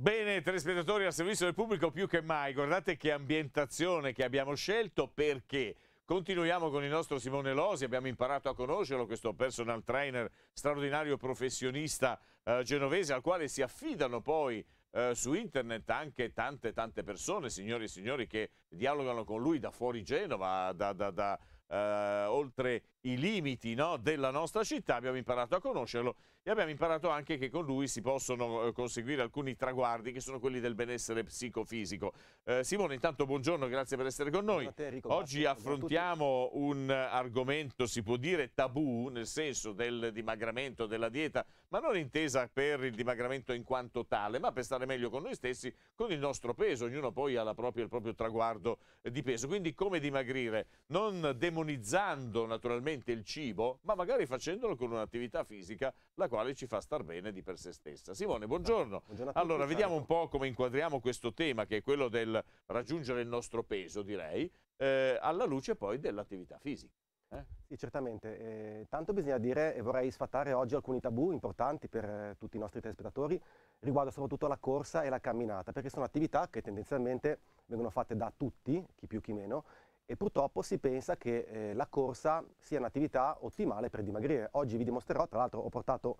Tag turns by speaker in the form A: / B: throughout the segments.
A: Bene, telespettatori al servizio del pubblico più che mai, guardate che ambientazione che abbiamo scelto perché continuiamo con il nostro Simone Losi, abbiamo imparato a conoscerlo, questo personal trainer straordinario professionista eh, genovese al quale si affidano poi eh, su internet anche tante tante persone, signori e signori, che dialogano con lui da fuori Genova, da, da, da eh, oltre i limiti no, della nostra città, abbiamo imparato a conoscerlo e abbiamo imparato anche che con lui si possono eh, conseguire alcuni traguardi che sono quelli del benessere psicofisico. Eh, Simone, intanto buongiorno, grazie per essere con noi. Te, Enrico, Oggi affrontiamo un argomento, si può dire, tabù, nel senso del dimagramento, della dieta, ma non intesa per il dimagramento in quanto tale, ma per stare meglio con noi stessi, con il nostro peso, ognuno poi ha propria, il proprio traguardo di peso. Quindi come dimagrire? Non demonizzando naturalmente solamente il cibo, ma magari facendolo con un'attività fisica la quale ci fa star bene di per sé stessa. Simone, esatto. buongiorno. buongiorno tutti, allora, vediamo un po' come inquadriamo questo tema che è quello del raggiungere il nostro peso, direi, eh, alla luce poi dell'attività fisica.
B: Eh? Sì, certamente. Eh, tanto bisogna dire, e vorrei sfatare oggi alcuni tabù importanti per eh, tutti i nostri telespettatori, riguardo soprattutto alla corsa e la camminata, perché sono attività che tendenzialmente vengono fatte da tutti, chi più chi meno, e purtroppo si pensa che eh, la corsa sia un'attività ottimale per dimagrire. Oggi vi dimostrerò, tra l'altro ho portato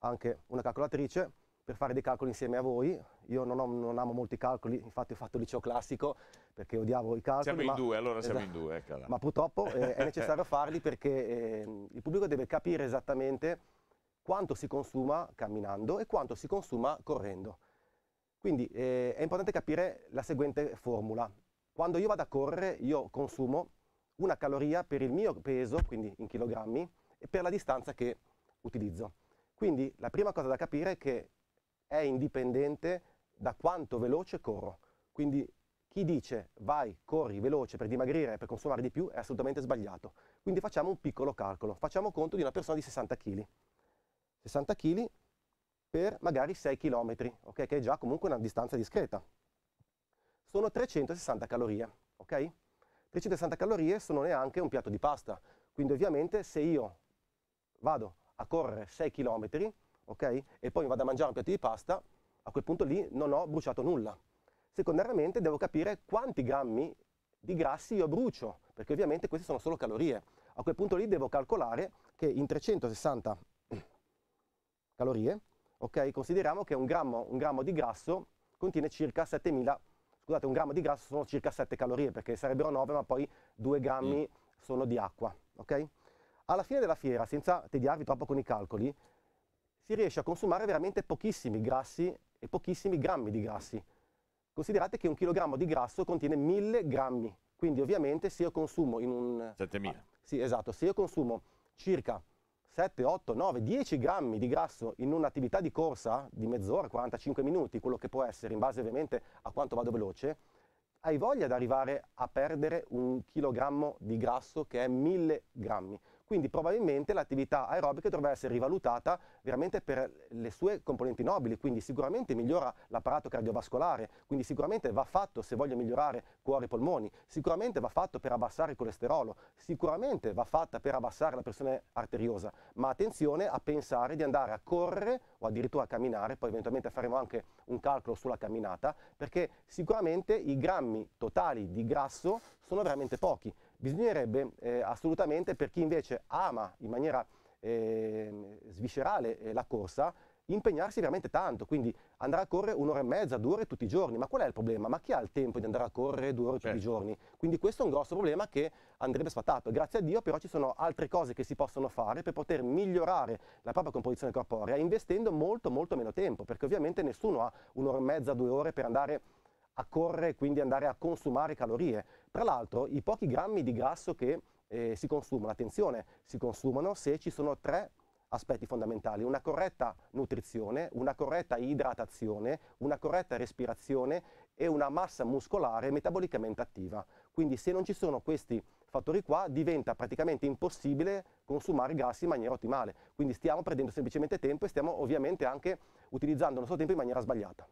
B: anche una calcolatrice per fare dei calcoli insieme a voi. Io non, ho, non amo molti calcoli, infatti ho fatto il liceo classico perché odiavo i calcoli. Siamo ma, in due, allora siamo in
A: due. Cara. Ma
B: purtroppo eh, è necessario farli perché eh, il pubblico deve capire esattamente quanto si consuma camminando e quanto si consuma correndo. Quindi eh, è importante capire la seguente formula. Quando io vado a correre io consumo una caloria per il mio peso, quindi in chilogrammi, e per la distanza che utilizzo. Quindi la prima cosa da capire è che è indipendente da quanto veloce corro. Quindi chi dice vai, corri veloce per dimagrire, per consumare di più, è assolutamente sbagliato. Quindi facciamo un piccolo calcolo. Facciamo conto di una persona di 60 kg. 60 kg per magari 6 km, okay? che è già comunque una distanza discreta sono 360 calorie, ok? 360 calorie sono neanche un piatto di pasta, quindi ovviamente se io vado a correre 6 km, ok? E poi vado a mangiare un piatto di pasta, a quel punto lì non ho bruciato nulla. Secondariamente devo capire quanti grammi di grassi io brucio, perché ovviamente queste sono solo calorie. A quel punto lì devo calcolare che in 360 calorie, ok? Consideriamo che un grammo, un grammo di grasso contiene circa 7000 calorie Scusate, un grammo di grasso sono circa 7 calorie, perché sarebbero 9, ma poi 2 grammi mm. sono di acqua, ok? Alla fine della fiera, senza tediarvi troppo con i calcoli, si riesce a consumare veramente pochissimi grassi e pochissimi grammi di grassi. Considerate che un chilogrammo di grasso contiene 1000 grammi, quindi ovviamente se io consumo in un... 7000. Ah, sì, esatto, se io consumo circa 7, 8, 9, 10 grammi di grasso in un'attività di corsa di mezz'ora, 45 minuti, quello che può essere, in base ovviamente a quanto vado veloce, hai voglia di arrivare a perdere un chilogrammo di grasso che è 1000 grammi. Quindi probabilmente l'attività aerobica dovrà essere rivalutata veramente per le sue componenti nobili, quindi sicuramente migliora l'apparato cardiovascolare, quindi sicuramente va fatto se voglio migliorare cuore e polmoni, sicuramente va fatto per abbassare il colesterolo, sicuramente va fatta per abbassare la pressione arteriosa, ma attenzione a pensare di andare a correre o addirittura a camminare, poi eventualmente faremo anche un calcolo sulla camminata, perché sicuramente i grammi totali di grasso sono veramente pochi. Bisognerebbe eh, assolutamente per chi invece ama in maniera eh, sviscerale eh, la corsa, impegnarsi veramente tanto, quindi andare a correre un'ora e mezza, due ore tutti i giorni, ma qual è il problema? Ma chi ha il tempo di andare a correre due ore certo. tutti i certo. giorni? Quindi questo è un grosso problema che andrebbe sfatato, grazie a Dio però ci sono altre cose che si possono fare per poter migliorare la propria composizione corporea investendo molto molto meno tempo, perché ovviamente nessuno ha un'ora e mezza, due ore per andare a a correre e quindi andare a consumare calorie. Tra l'altro i pochi grammi di grasso che eh, si consumano, attenzione, si consumano se ci sono tre aspetti fondamentali, una corretta nutrizione, una corretta idratazione, una corretta respirazione e una massa muscolare metabolicamente attiva. Quindi se non ci sono questi fattori qua diventa praticamente impossibile consumare grassi in maniera ottimale. Quindi stiamo perdendo semplicemente tempo e stiamo ovviamente anche utilizzando il nostro tempo in maniera sbagliata.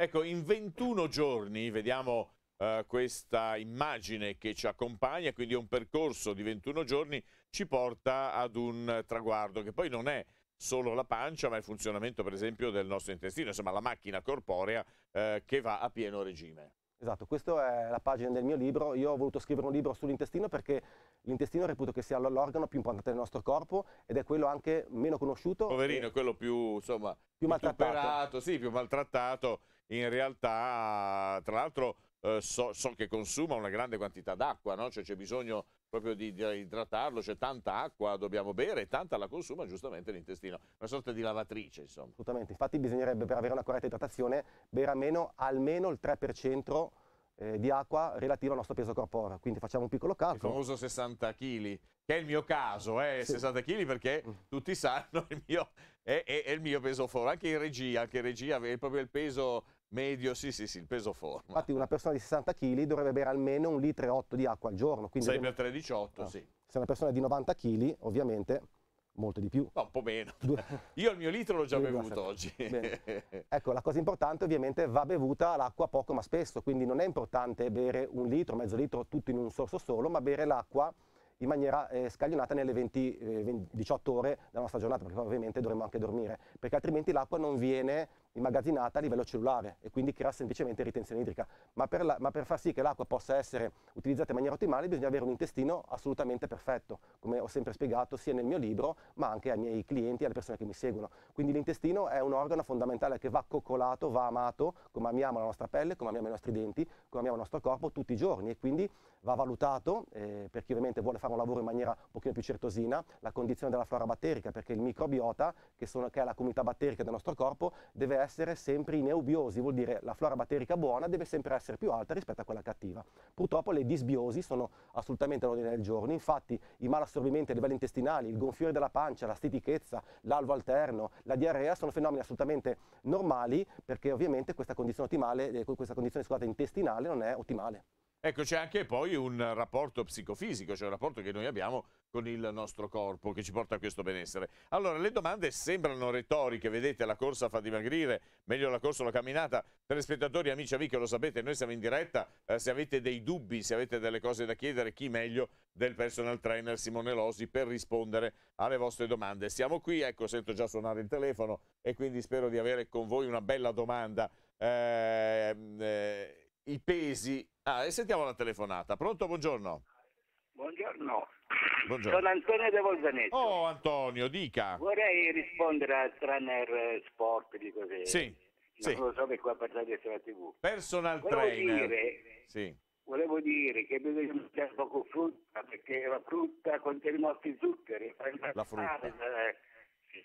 A: Ecco, in 21 giorni, vediamo eh, questa immagine che ci accompagna, quindi un percorso di 21 giorni ci porta ad un traguardo che poi non è solo la pancia, ma il funzionamento per esempio del nostro intestino, insomma la macchina corporea eh, che va a pieno regime.
B: Esatto, questa è la pagina del mio libro. Io ho voluto scrivere un libro sull'intestino perché l'intestino reputo che sia l'organo più importante del nostro corpo ed è quello anche meno conosciuto. Poverino,
A: quello più, insomma, più maltrattato. Sì, più maltrattato in realtà, tra l'altro, eh, so, so, che consuma una grande quantità d'acqua, no? cioè c'è bisogno proprio di, di idratarlo, c'è tanta acqua, dobbiamo bere e tanta la consuma giustamente l'intestino, una sorta di lavatrice insomma.
B: Assolutamente, infatti bisognerebbe per avere una corretta idratazione bere almeno, almeno il 3% eh, di acqua relativa al nostro peso corporeo, quindi facciamo un piccolo calcolo. Il
A: famoso 60 kg, che è il mio caso, eh, sì. 60 kg perché mm. tutti sanno il mio, è, è, è il mio peso fuori, anche in regia, anche in regia è proprio il peso Medio, sì, sì, sì, il peso
B: forma. Infatti una persona di 60 kg dovrebbe bere almeno un litro e 8 di acqua al giorno. 6 per 3, 18, no. sì. Se una persona è di 90 kg, ovviamente molto di più. No, un po' meno. Io il mio litro l'ho già bevuto oggi. Bene. Ecco, la cosa importante ovviamente va bevuta l'acqua poco ma spesso, quindi non è importante bere un litro, mezzo litro, tutto in un sorso solo, ma bere l'acqua in maniera eh, scaglionata nelle 20, eh, 20, 18 ore della nostra giornata, perché ovviamente dovremmo anche dormire, perché altrimenti l'acqua non viene immagazzinata a livello cellulare e quindi crea semplicemente ritenzione idrica. Ma per, la, ma per far sì che l'acqua possa essere utilizzata in maniera ottimale bisogna avere un intestino assolutamente perfetto, come ho sempre spiegato sia nel mio libro ma anche ai miei clienti e alle persone che mi seguono. Quindi l'intestino è un organo fondamentale che va coccolato, va amato, come amiamo la nostra pelle, come amiamo i nostri denti, come amiamo il nostro corpo tutti i giorni e quindi va valutato, eh, per chi ovviamente vuole fare un lavoro in maniera un pochino più certosina, la condizione della flora batterica, perché il microbiota, che, sono, che è la comunità batterica del nostro corpo, deve essere sempre in eubiosi, vuol dire la flora batterica buona deve sempre essere più alta rispetto a quella cattiva. Purtroppo le disbiosi sono assolutamente all'ordine del giorno, infatti i malassorbimenti a livello intestinale, il gonfiore della pancia, la stitichezza, l'alvo alterno, la diarrea sono fenomeni assolutamente normali perché ovviamente questa condizione, ottimale, eh, questa condizione scusate, intestinale non è ottimale.
A: Ecco, c'è anche poi un rapporto psicofisico, cioè un rapporto che noi abbiamo con il nostro corpo che ci porta a questo benessere. Allora, le domande sembrano retoriche, vedete la corsa fa dimagrire, meglio la corsa o la camminata. Telespettatori, amici, amiche, lo sapete, noi siamo in diretta, eh, se avete dei dubbi, se avete delle cose da chiedere, chi meglio del personal trainer Simone Losi per rispondere alle vostre domande. Siamo qui, ecco, sento già suonare il telefono e quindi spero di avere con voi una bella domanda. Eh, eh, I pesi... Ah, e sentiamo la telefonata. Pronto? Buongiorno. Buongiorno.
B: Buongiorno. Sono Antonio De Volzanetti. Oh
A: Antonio, dica.
B: Vorrei rispondere al trainer sport di così. Sì. Non sì. lo so che qua parlate sulla TV.
A: Personal volevo trainer. Dire, sì.
B: Volevo dire che bisogna mangiare poco frutta perché la frutta contiene molti zuccheri. La frutta. Ah,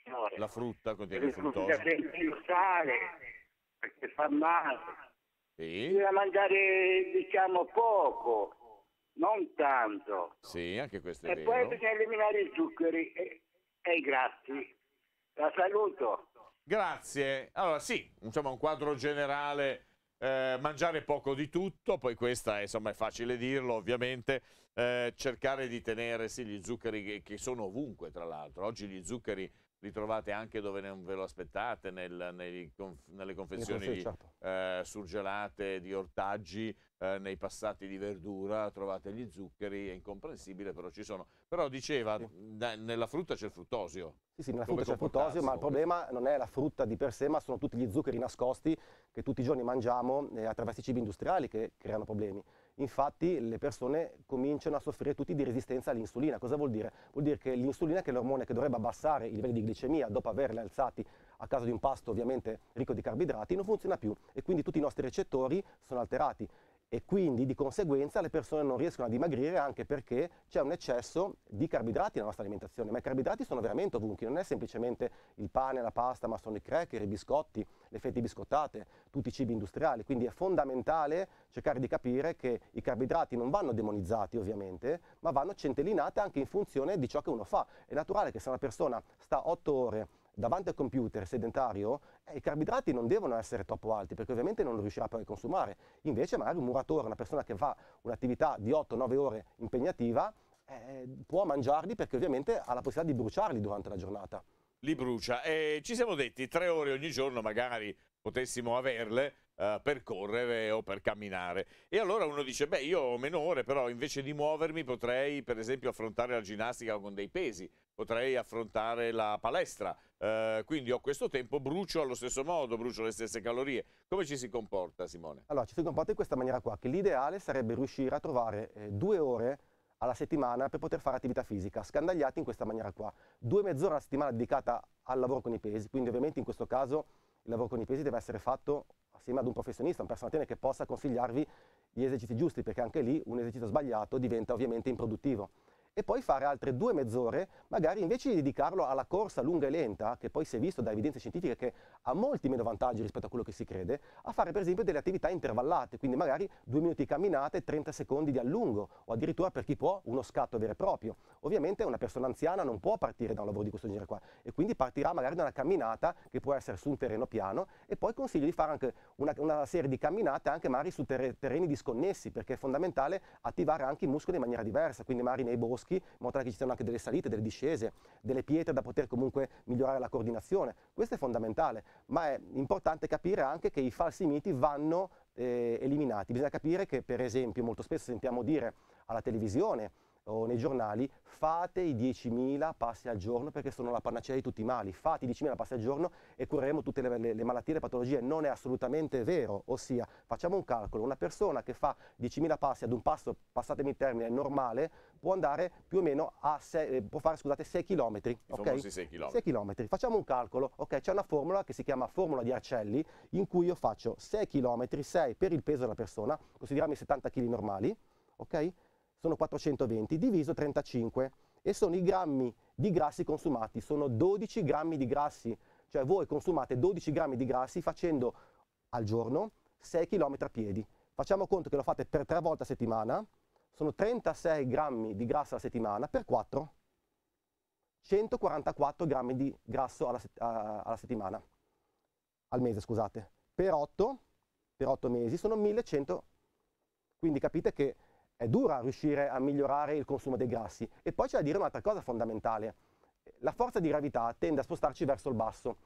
B: signore. La frutta contiene fruttosa.
A: più sale perché fa male. Sì.
B: Bisogna mangiare diciamo poco non tanto.
A: Sì, anche questo è e vero. poi bisogna
B: eliminare i zuccheri e, e i grassi. La saluto.
A: Grazie. Allora sì, insomma un quadro generale, eh, mangiare poco di tutto, poi questa insomma è facile dirlo ovviamente, eh, cercare di tenere sì, gli zuccheri che, che sono ovunque tra l'altro. Oggi gli zuccheri li trovate anche dove non ve lo aspettate, nel, conf, nelle confezioni di, certo. eh, surgelate di ortaggi, eh, nei passati di verdura, trovate gli zuccheri, è incomprensibile, però ci sono. Però diceva, sì. nella frutta c'è il fruttosio.
B: Sì, sì, nella frutta c'è il fruttosio, ma il problema non è la frutta di per sé, ma sono tutti gli zuccheri nascosti che tutti i giorni mangiamo eh, attraverso i cibi industriali che creano problemi infatti le persone cominciano a soffrire tutti di resistenza all'insulina. Cosa vuol dire? Vuol dire che l'insulina, che è l'ormone che dovrebbe abbassare i livelli di glicemia dopo averli alzati a causa di un pasto ovviamente ricco di carboidrati, non funziona più e quindi tutti i nostri recettori sono alterati e quindi di conseguenza le persone non riescono a dimagrire anche perché c'è un eccesso di carboidrati nella nostra alimentazione, ma i carboidrati sono veramente ovunque, non è semplicemente il pane, la pasta, ma sono i cracker, i biscotti, le fette biscottate, tutti i cibi industriali, quindi è fondamentale cercare di capire che i carboidrati non vanno demonizzati ovviamente, ma vanno centellinati anche in funzione di ciò che uno fa. È naturale che se una persona sta 8 ore davanti al computer sedentario eh, i carboidrati non devono essere troppo alti perché ovviamente non riuscirà poi a consumare. Invece magari un muratore, una persona che fa un'attività di 8-9 ore impegnativa, eh, può mangiarli perché ovviamente ha la possibilità di bruciarli durante la giornata.
A: Li brucia e eh, ci siamo detti tre ore ogni giorno magari potessimo averle uh, per correre o per camminare. E allora uno dice, beh, io ho meno ore, però invece di muovermi potrei, per esempio, affrontare la ginnastica con dei pesi, potrei affrontare la palestra, uh, quindi ho questo tempo, brucio allo stesso modo, brucio le stesse calorie. Come ci si comporta, Simone?
B: Allora, ci si comporta in questa maniera qua, che l'ideale sarebbe riuscire a trovare eh, due ore alla settimana per poter fare attività fisica, scandagliati in questa maniera qua. Due mezz'ora alla settimana dedicata al lavoro con i pesi, quindi ovviamente in questo caso il lavoro con i pesi deve essere fatto assieme ad un professionista, un personal trainer che possa consigliarvi gli esercizi giusti, perché anche lì un esercizio sbagliato diventa ovviamente improduttivo e poi fare altre due mezz'ore, magari invece di dedicarlo alla corsa lunga e lenta, che poi si è visto da evidenze scientifiche che ha molti meno vantaggi rispetto a quello che si crede, a fare per esempio delle attività intervallate, quindi magari due minuti camminate, 30 secondi di allungo, o addirittura per chi può uno scatto vero e proprio. Ovviamente una persona anziana non può partire da un lavoro di questo genere qua e quindi partirà magari da una camminata che può essere su un terreno piano e poi consiglio di fare anche una, una serie di camminate anche magari su terreni disconnessi perché è fondamentale attivare anche i muscoli in maniera diversa, quindi magari nei boschi boschi, in modo tale che ci siano anche delle salite, delle discese, delle pietre da poter comunque migliorare la coordinazione. Questo è fondamentale, ma è importante capire anche che i falsi miti vanno eh, eliminati. Bisogna capire che per esempio molto spesso sentiamo dire alla televisione o nei giornali, fate i 10.000 passi al giorno perché sono la panacea di tutti i mali, fate i 10.000 passi al giorno e cureremo tutte le, le, le malattie e le patologie, non è assolutamente vero, ossia facciamo un calcolo, una persona che fa 10.000 passi ad un passo, passatemi il termine, normale, può andare più o meno a 6, eh, può fare, scusate, 6 km, I okay? 6 km. 6 km, facciamo un calcolo, ok, c'è una formula che si chiama formula di Arcelli in cui io faccio 6 km, 6 per il peso della persona, consideriamo i 70 kg normali, ok? sono 420 diviso 35 e sono i grammi di grassi consumati, sono 12 grammi di grassi, cioè voi consumate 12 grammi di grassi facendo al giorno 6 km a piedi. Facciamo conto che lo fate per 3 volte a settimana, sono 36 grammi di grasso alla settimana per 4, 144 grammi di grasso alla, set alla settimana, al mese scusate, per 8, per 8 mesi sono 1100, quindi capite che è dura riuscire a migliorare il consumo dei grassi. E poi c'è da dire un'altra cosa fondamentale. La forza di gravità tende a spostarci verso il basso.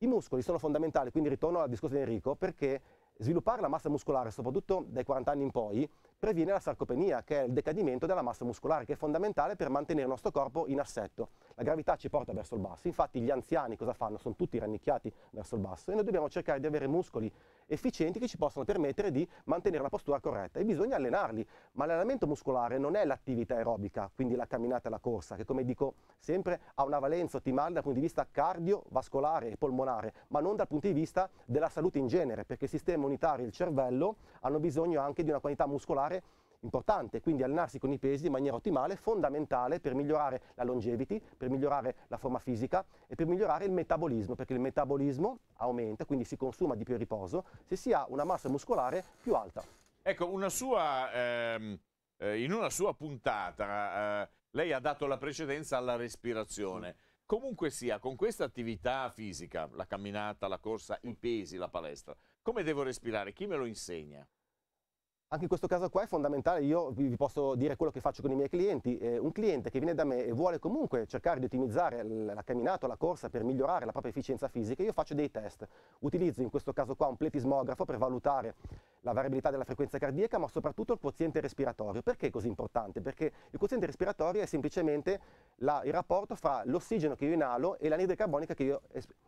B: I muscoli sono fondamentali, quindi ritorno al discorso di Enrico, perché sviluppare la massa muscolare, soprattutto dai 40 anni in poi, previene la sarcopenia, che è il decadimento della massa muscolare, che è fondamentale per mantenere il nostro corpo in assetto. La gravità ci porta verso il basso, infatti gli anziani cosa fanno? Sono tutti rannicchiati verso il basso e noi dobbiamo cercare di avere muscoli efficienti che ci possano permettere di mantenere la postura corretta e bisogna allenarli, ma l'allenamento muscolare non è l'attività aerobica, quindi la camminata e la corsa, che come dico sempre ha una valenza ottimale dal punto di vista cardiovascolare e polmonare, ma non dal punto di vista della salute in genere, perché il sistema unitario e il cervello hanno bisogno anche di una quantità muscolare muscolare importante, quindi allenarsi con i pesi in maniera ottimale, fondamentale per migliorare la longevity, per migliorare la forma fisica e per migliorare il metabolismo, perché il metabolismo aumenta, quindi si consuma di più il riposo, se si ha una massa muscolare più alta.
A: Ecco, una sua, ehm, eh, in una sua puntata eh, lei ha dato la precedenza alla respirazione. Comunque sia, con questa attività fisica, la camminata, la corsa, i pesi, la palestra, come devo respirare? Chi me lo insegna?
B: Anche in questo caso qua è fondamentale, io vi posso dire quello che faccio con i miei clienti, eh, un cliente che viene da me e vuole comunque cercare di ottimizzare la camminata o la corsa per migliorare la propria efficienza fisica, io faccio dei test, utilizzo in questo caso qua un pletismografo per valutare la variabilità della frequenza cardiaca, ma soprattutto il quoziente respiratorio. Perché è così importante? Perché il quoziente respiratorio è semplicemente la, il rapporto fra l'ossigeno che io inalo e l'anidride carbonica che io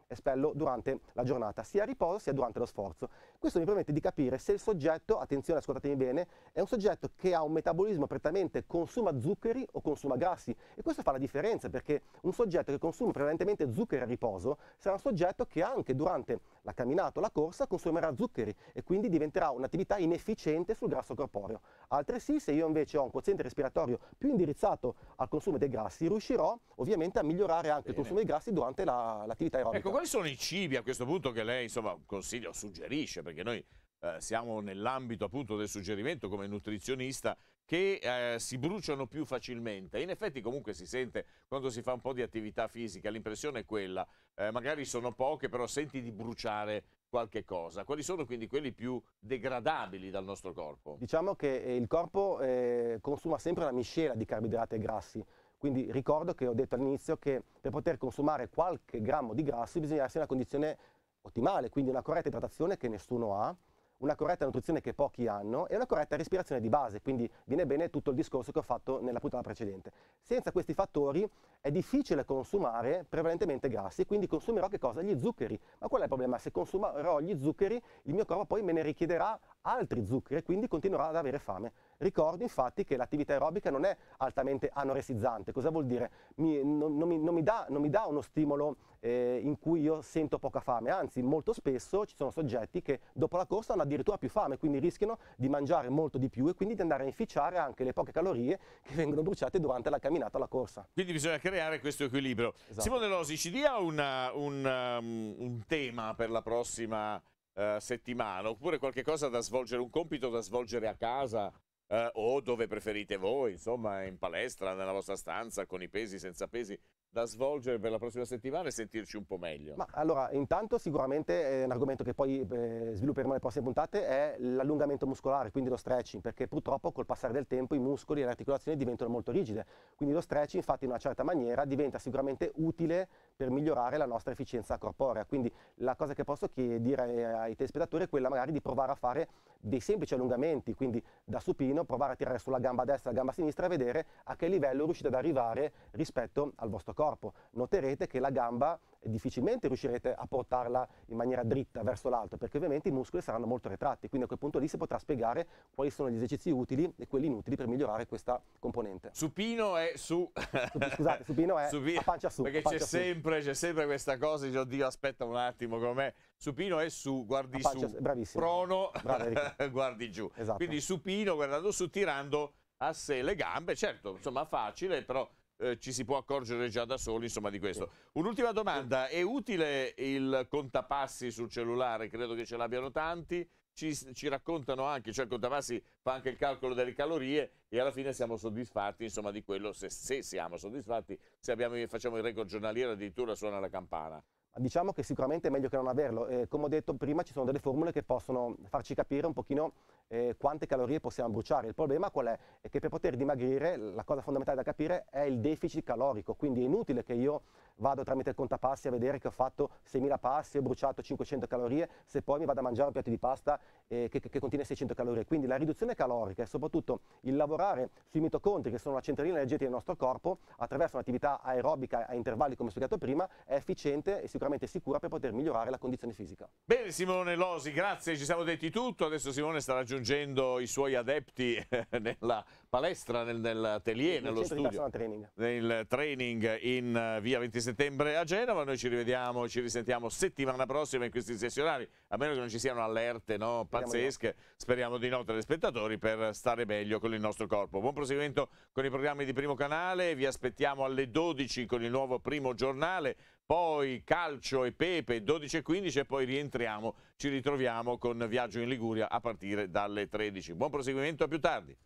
B: espello durante la giornata, sia a riposo sia durante lo sforzo. Questo mi permette di capire se il soggetto, attenzione ascoltatemi bene, è un soggetto che ha un metabolismo prettamente consuma zuccheri o consuma grassi e questo fa la differenza perché un soggetto che consuma prevalentemente zuccheri a riposo sarà un soggetto che anche durante la camminata o la corsa consumerà zuccheri e quindi diventerà un'attività inefficiente sul grasso corporeo. Altresì, se io invece ho un quoziente respiratorio più indirizzato al consumo dei grassi, riuscirò ovviamente a migliorare anche Bene. il consumo dei grassi durante l'attività aerobica. Ecco,
A: quali sono i cibi a questo punto che lei insomma, consiglia o suggerisce? Perché noi eh, siamo nell'ambito appunto del suggerimento come nutrizionista che eh, si bruciano più facilmente. In effetti comunque si sente quando si fa un po' di attività fisica, l'impressione è quella, eh, magari sono poche, però senti di bruciare qualche cosa. Quali sono quindi quelli più degradabili dal nostro corpo?
B: Diciamo che eh, il corpo eh, consuma sempre una miscela di carboidrati e grassi, quindi ricordo che ho detto all'inizio che per poter consumare qualche grammo di grassi bisogna essere in una condizione ottimale, quindi una corretta idratazione che nessuno ha, una corretta nutrizione che pochi hanno e una corretta respirazione di base, quindi viene bene tutto il discorso che ho fatto nella puntata precedente. Senza questi fattori è difficile consumare prevalentemente grassi e quindi consumerò che cosa? Gli zuccheri. Ma qual è il problema? Se consumerò gli zuccheri il mio corpo poi me ne richiederà altri zuccheri e quindi continuerà ad avere fame. Ricordo infatti che l'attività aerobica non è altamente anoressizzante. Cosa vuol dire? Mi, non, non, mi, non, mi dà, uno stimolo eh, in cui io sento poca fame, anzi molto spesso ci sono soggetti che dopo la corsa hanno addirittura più fame, quindi rischiano di mangiare molto di più e quindi di andare a inficiare anche le poche calorie che vengono bruciate durante la camminata alla corsa.
A: Quindi bisogna creare questo equilibrio. Esatto. Simone Losi, ci dia una, un, um, un tema per la prossima eh, settimana oppure qualche cosa da svolgere, un compito da svolgere a casa eh, o dove preferite voi, insomma, in palestra, nella vostra stanza, con i pesi, senza pesi, da svolgere per la prossima settimana e sentirci un po' meglio? Ma
B: allora, intanto sicuramente eh, un argomento che poi eh, svilupperemo nelle prossime puntate è l'allungamento muscolare, quindi lo stretching, perché purtroppo col passare del tempo i muscoli e le articolazioni diventano molto rigide, quindi lo stretching infatti in una certa maniera diventa sicuramente utile per migliorare la nostra efficienza corporea. Quindi la cosa che posso che dire ai telespettatori è quella magari di provare a fare dei semplici allungamenti, quindi da supino provare a tirare sulla gamba destra e la gamba sinistra e vedere a che livello riuscite ad arrivare rispetto al vostro corpo. Noterete che la gamba difficilmente riuscirete a portarla in maniera dritta verso l'alto, perché ovviamente i muscoli saranno molto retratti, quindi a quel punto lì si potrà spiegare quali sono gli esercizi utili e quelli inutili per migliorare questa componente.
A: Supino è su...
B: Scusate, supino è supino, a pancia su. Perché c'è sempre,
A: sempre, questa cosa di oddio aspetta un attimo com'è. Supino è su, guardi su, bravissimo. prono, Brava, guardi giù. Esatto. Quindi supino, guardando su, tirando a sé le gambe, certo, insomma facile, però eh, ci si può accorgere già da soli insomma, di questo. Un'ultima domanda, è utile il contapassi sul cellulare? Credo che ce l'abbiano tanti. Ci, ci, raccontano anche, cioè il contapassi fa anche il calcolo delle calorie e alla fine siamo soddisfatti insomma, di quello, se, se, siamo soddisfatti, se abbiamo, facciamo il record giornaliero addirittura suona la campana.
B: Diciamo che sicuramente è meglio che non averlo, eh, come ho detto prima ci sono delle formule che possono farci capire un pochino eh, quante calorie possiamo bruciare. Il problema qual è? È che per poter dimagrire la cosa fondamentale da capire è il deficit calorico, quindi è inutile che io vado tramite il contapassi a vedere che ho fatto 6.000 passi, ho bruciato 500 calorie, se poi mi vado a mangiare un piatto di pasta eh, che, che, che, contiene 600 calorie. Quindi la riduzione calorica e soprattutto il lavorare sui mitocondri, che sono la centralina energetica del nostro corpo, attraverso un'attività aerobica a intervalli, come spiegato prima, è efficiente e sicuramente sicura per poter migliorare la condizione fisica.
A: Bene Simone Losi, grazie, ci siamo detti tutto, adesso Simone sta raggiungendo raggiungendo i suoi adepti eh, nella palestra, nel, nell'atelier, nello studio, training. nel training in eh, via 20 settembre a Genova. Noi ci rivediamo, ci risentiamo settimana prossima in questi sessionari, a meno che non ci siano allerte no? pazzesche, speriamo di no telespettatori, per stare meglio con il nostro corpo. Buon proseguimento con i programmi di Primo Canale, vi aspettiamo alle 12 con il nuovo Primo Giornale poi calcio e pepe 12 e 15 e poi rientriamo, ci ritroviamo con Viaggio in Liguria a partire dalle 13. Buon proseguimento, a più tardi.